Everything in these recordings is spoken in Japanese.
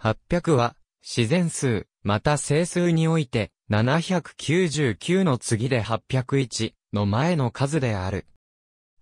800は、自然数、また整数において、799の次で801の前の数である。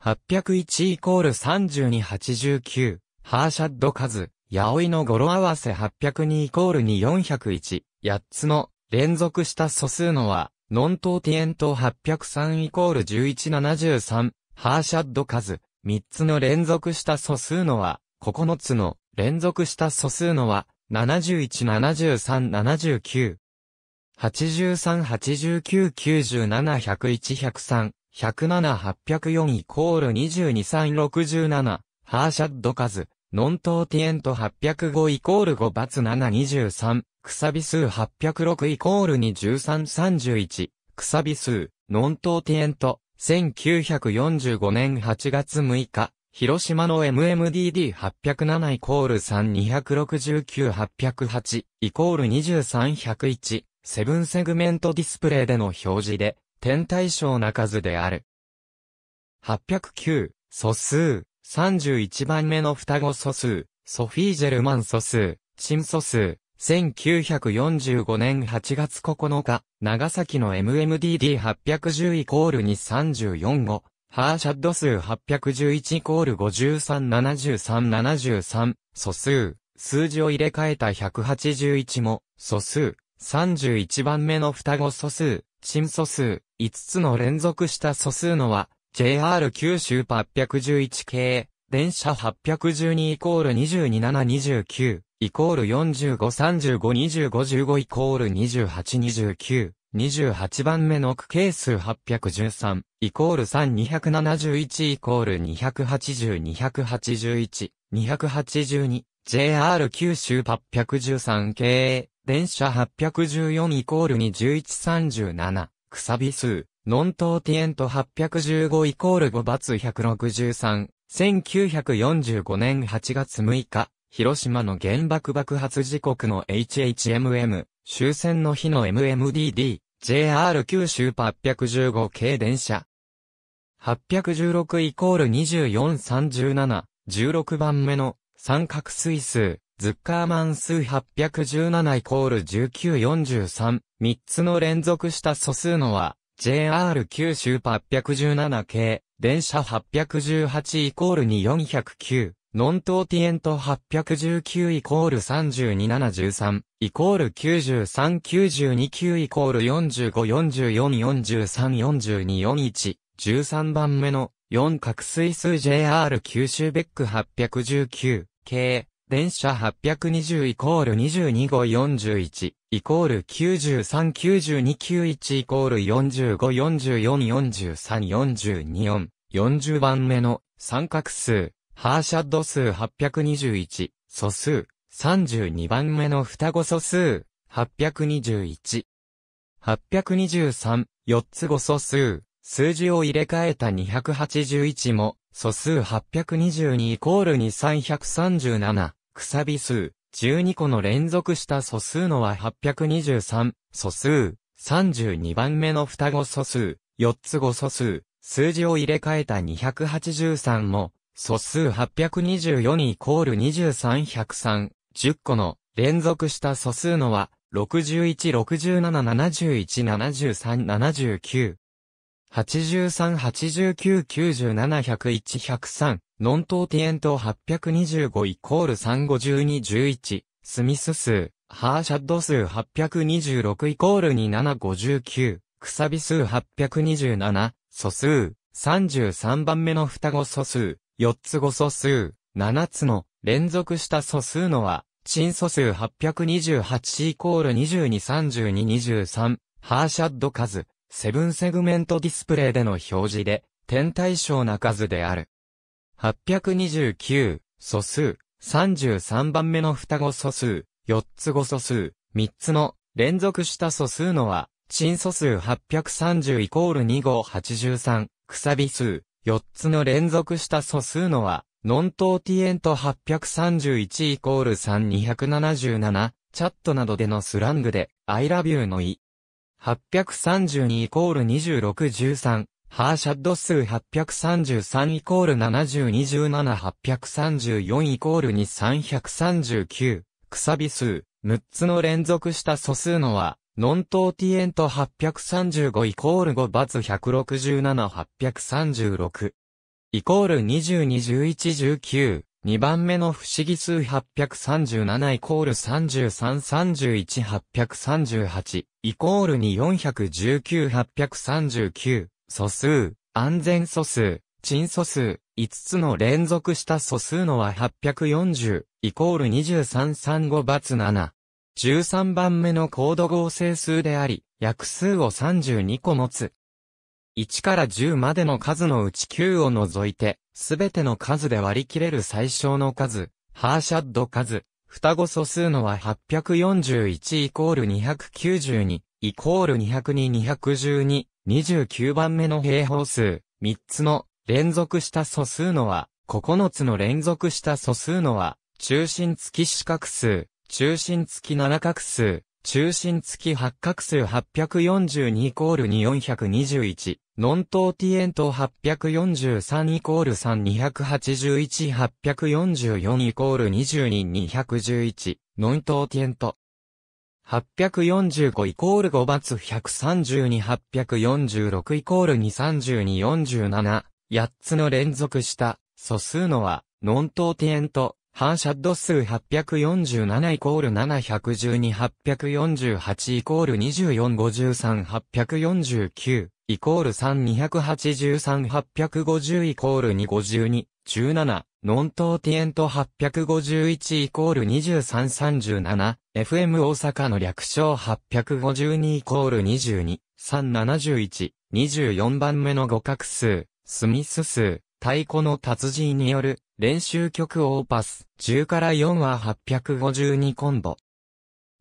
801イコール3289、ハーシャッド数、八オの語呂合わせ802イコール2401、8つの連続した素数のは、ノントーティエント803イコール1173、ハーシャッド数、3つの連続した素数のは、9つの連続した素数のは、717379。8 3 8 9 9 7 1 0 1 1 0 3 1 0 7 8 0 4イコール22367ハーシャッド数ノントーティエント805イコール5 × 723くさび数806イコール21331くさび数ノントーティエント1945年8月6日広島の MMDD807 イコール3269-808イコール23101セブンセグメントディスプレイでの表示で、天対称な数である。809、素数、31番目の双子素数、ソフィージェルマン素数、チン素数、1945年8月9日、長崎の MMDD810 イコール234号、ハーシャッド数811イコール537373素数、数字を入れ替えた181も素数、31番目の双子素数、新素数、5つの連続した素数のは JR 九州811系、電車812イコール22729イコール45352515イコール2829 28番目の区係数813、イコール3271イコール280、281、282、JR 九州813系、電車814イコール2137、くさび数、ノントーティエント815イコール5 × 163、1945年8月6日、広島の原爆爆発時刻の HHMM、終戦の日の MMDD、JR 九州815系電車。816イコール2437、16番目の三角水数、ズッカーマン数817イコール1943、3つの連続した素数のは、JR 九州817系、電車818イコール2409。ノントーティエント819イコール3273 1イコール9392イコール4544434241 13番目の4角水数 JR 九州ベック819系電車820イコール22 5 41イコール939291イコール4 5 4 4 4 3 4 2 4 40番目の三角数ハーシャッド数821、素数、32番目の双子素数、821。823、4つ語素数、数字を入れ替えた281も、素数822イコール2337、くさび数、12個の連続した素数のは823、素数、32番目の双子素数、4つ語素数、数字を入れ替えた283も、素数824イコール2303 1、10個の連続した素数のは、61、67、71、73、79。83、89、97、101、103、ノントーティエント825イコール352、11、スミス数、ハーシャッド数826イコール2759、くさび数827、素数、33番目の双子素数、4つ五素数、7つの連続した素数のは、陳素数828イコール223223、ハーシャッド数、セブンセグメントディスプレイでの表示で、点対称な数である。829、素数、33番目の双子素数、4つ五素数、3つの連続した素数のは、陳素数830イコール2583、くさび数、4つの連続した素数のは、ノントーティエント831イコール3277、チャットなどでのスラングで、アイラビューの意。832イコール2613、ハーシャッド数833イコール7027834イコール2339、くさび数、6つの連続した素数のは、ノントーティエント835イコール5バツ167836イコール202119 2番目の不思議数837イコール3 3 3 1 8 3 8イコール2419839素数安全素数陳素数5つの連続した素数のは840イコール2335バツ7 13番目のコード合成数であり、約数を32個持つ。1から10までの数のうち9を除いて、すべての数で割り切れる最小の数、ハーシャッド数、双子素数のは841イコール292、イコール202、212、29番目の平方数、3つの連続した素数のは、9つの連続した素数のは、中心付き四角数、中心付き7角数、中心付き8角数842イコール2421、ノントーティエント843イコール3281、844イコール22211、ノントーティエント。845イコール5罰132、846イコール232、47、8つの連続した素数のは、ノントーティエント、反射度数847イコール712848イコール2453849イコール3283-850イコール252-17ノントーティエント851イコール2337 FM 大阪の略称852イコール22 371 24番目の互角数スミス数太鼓の達人による練習曲オーパス10から4は852コンボ。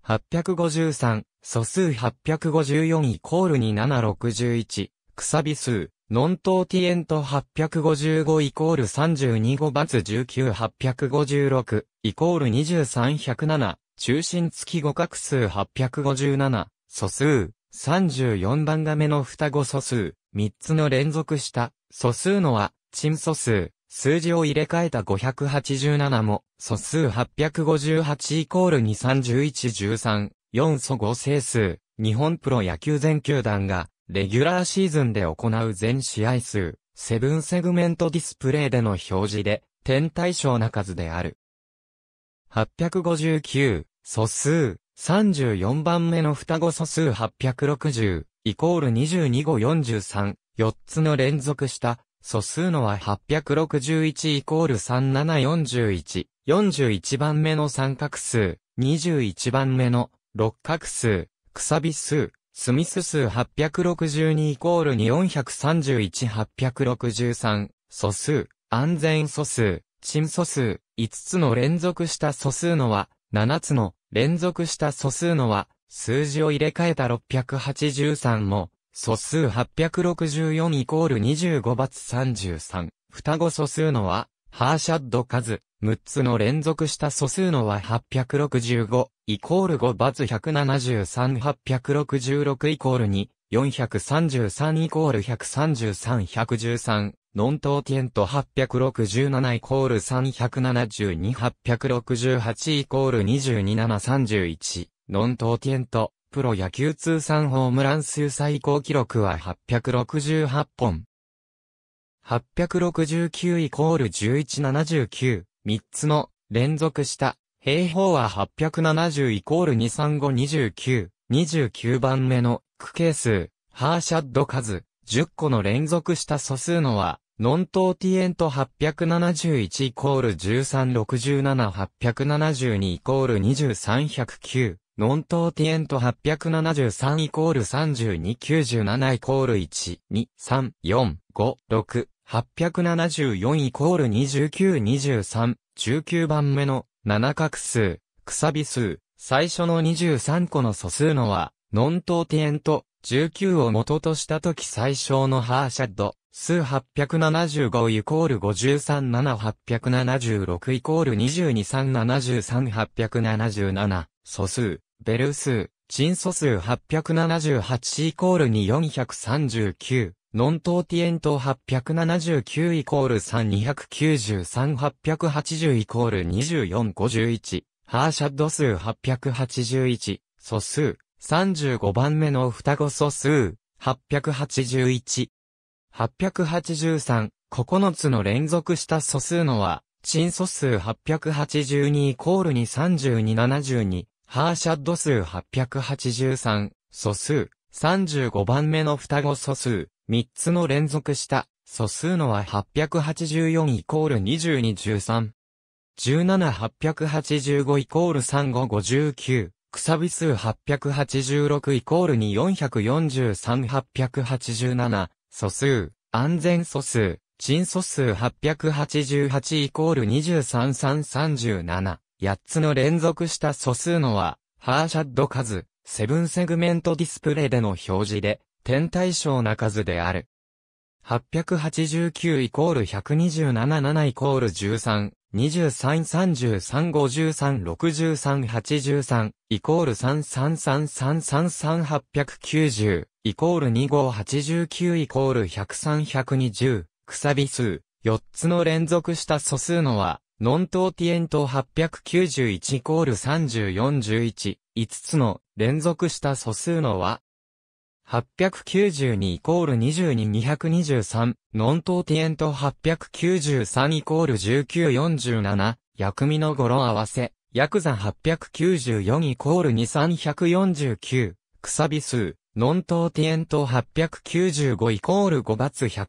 853、素数854イコール2761、くさび数、ノントーティエント855イコール32 5バツ19 856イコール2 3 0 7中心付き五角数857、素数、34番画目の双子素数、3つの連続した、素数のは、沈素数、数字を入れ替えた587も、素数858イコール23113、4素合成数、日本プロ野球全球団が、レギュラーシーズンで行う全試合数、セブンセグメントディスプレイでの表示で、点対象な数である。859、素数、34番目の双子素数860、イコール22号43、4つの連続した素数のは861イコール3741。41番目の三角数、21番目の六角数、くさび数、スミス数862イコール2431863、素数、安全素数、沈素数、5つの連続した素数のは、7つの連続した素数のは、数字を入れ替えた683も、素数864イコール25バツ33。双子素数のは、ハーシャッド数。6つの連続した素数のは865、イコール5バツ173、866イコール2、433イコール133、113、ノントーティエント867イコール372、868イコール22731、ノントーティエントプロ野球通算ホームラン数最高記録は868本。869イコール1179、3つの連続した、平方は870イコール23529、29番目の区係数、ハーシャッド数、10個の連続した素数のは、ノントーティエント871イコール1367872イコール2 3 0 9ノントーティエント873イコール3297イコール1、2、3、4、5、6、874イコール29、23、19番目の7画数、くさび数、最初の23個の素数のは、ノントーティエント19を元としたとき最小のハーシャッド、数875イコール537,876イコール22373,877素数、ベル数、チン素数8 7 8イコール2 439、ノントーティエント879イコール3293-880イコール2451、ハーシャッド数881、素数、35番目の双子素数、881。883、9つの連続した素数のは、チン素数882イコール2 3272、ハーシャッド数883、素数、35番目の双子素数、3つの連続した、素数のは884イコール2213。17885イコール3559。くさび数886イコール2443-887、素数、安全素数、陳素数888イコール23337。8つの連続した素数のは、ハーシャッド数、セブンセグメントディスプレイでの表示で、点対称な数である。889イコール127、7イコール13、23、33、53、63、83、イコール33333、890、イコール2589イコール103、120、くさび数、4つの連続した素数のは、ノントーティエント891イコール3041、5つの連続した素数の和。892イコール22223、ノントーティエント893イコール1947、薬味の語呂合わせ、薬ク894イコール2 3 4 9くさび数、ノントーティエント895イコール5 ×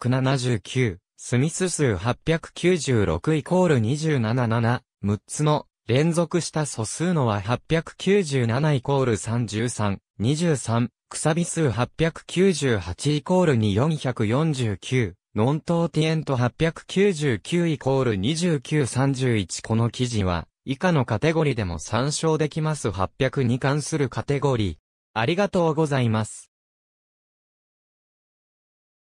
179、スミス数896イコール277、6つの連続した素数のは897イコール33、23、くさび数898イコール2449、ノントーティエント899イコール2931この記事は、以下のカテゴリでも参照できます8 0に関するカテゴリー。ありがとうございます。